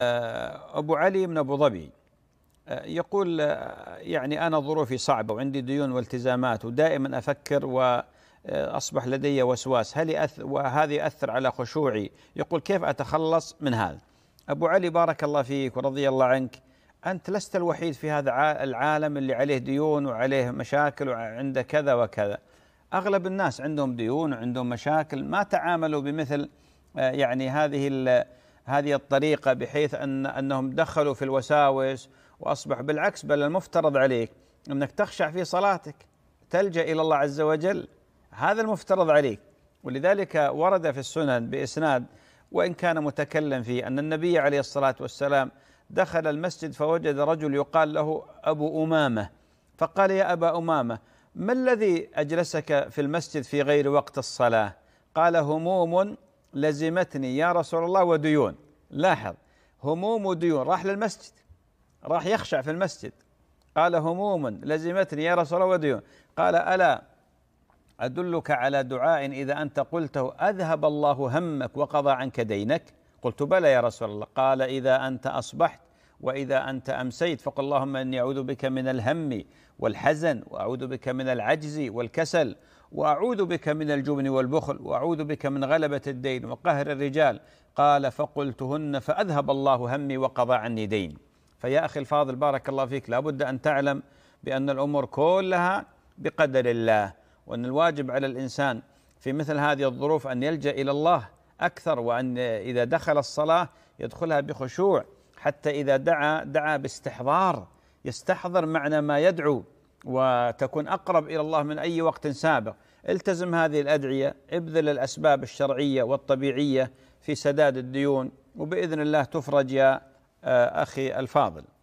آه، أبو علي من أبو ظبي آه، يقول آه، يعني أنا ظروفي صعبة وعندي ديون والتزامات ودائما أفكر وأصبح لدي وسواس هل يأثر وهذا يؤثر على خشوعي يقول كيف أتخلص من هذا أبو علي بارك الله فيك ورضي الله عنك أنت لست الوحيد في هذا العالم اللي عليه ديون وعليه مشاكل وعنده كذا وكذا أغلب الناس عندهم ديون وعندهم مشاكل ما تعاملوا بمثل يعني هذه هذه الطريقة بحيث أن أنهم دخلوا في الوساوس وأصبح بالعكس بل المفترض عليك أنك تخشع في صلاتك تلجأ إلى الله عز وجل هذا المفترض عليك ولذلك ورد في السنن بإسناد وإن كان متكلم فيه أن النبي عليه الصلاة والسلام دخل المسجد فوجد رجل يقال له أبو أمامة فقال يا أبا أمامة ما الذي أجلسك في المسجد في غير وقت الصلاة قال هموم لزمتني يا رسول الله وديون لاحظ هموم وديون راح للمسجد راح يخشع في المسجد قال هموم لزمتني يا رسول الله وديون قال ألا أدلك على دعاء إذا أنت قلته أذهب الله همك وقضى عنك دينك قلت بلى يا رسول الله قال إذا أنت أصبحت واذا انت امسيت فقل اللهم اني اعوذ بك من الهم والحزن واعوذ بك من العجز والكسل واعوذ بك من الجبن والبخل واعوذ بك من غلبه الدين وقهر الرجال قال فقلتهن فاذهب الله همي وقضى عني دين فيا اخي الفاضل بارك الله فيك لابد ان تعلم بان الامور كلها بقدر الله وان الواجب على الانسان في مثل هذه الظروف ان يلجا الى الله اكثر وان اذا دخل الصلاه يدخلها بخشوع حتى إذا دعا دعا باستحضار يستحضر معنى ما يدعو وتكون أقرب إلى الله من أي وقت سابق التزم هذه الأدعية ابذل الأسباب الشرعية والطبيعية في سداد الديون وبإذن الله تفرج يا آه، أخي الفاضل